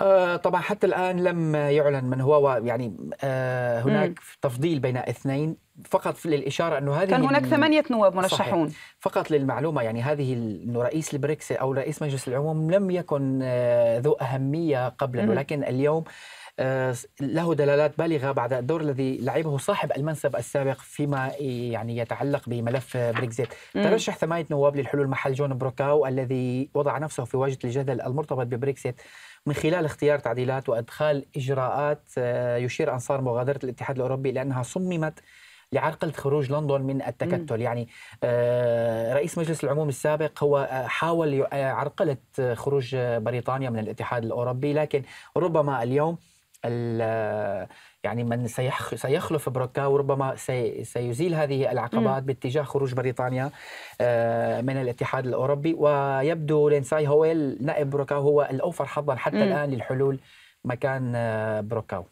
آه، طبعا حتى الآن لم يعلن من هو يعني آه، هناك مم. تفضيل بين اثنين فقط للإشارة أنه هذه كان هناك ثمانية نواب مرشحون صحيح. فقط للمعلومة يعني هذه أنه رئيس البريكس أو رئيس مجلس العموم لم يكن آه، ذو أهمية قبلا ولكن اليوم آه، له دلالات بالغة بعد الدور الذي لعبه صاحب المنصب السابق فيما يعني يتعلق بملف بريكزيت ترشح ثمانية نواب للحلول محل جون بروكاو الذي وضع نفسه في واجهة الجدل المرتبط ببريكزيت من خلال اختيار تعديلات وادخال اجراءات آه، يشير انصار مغادره الاتحاد الاوروبي لانها صممت لعرقله خروج لندن من التكتل، يعني آه، رئيس مجلس العموم السابق هو حاول عرقله خروج بريطانيا من الاتحاد الاوروبي لكن ربما اليوم يعني من سيخلف بركا وربما سيزيل هذه العقبات م. باتجاه خروج بريطانيا آه، من الاتحاد الاوروبي ويبدو لينساي هويل نائب بروكاو هو الاوفر حظا حتى م. الان للحلول مكان آه، بروكاو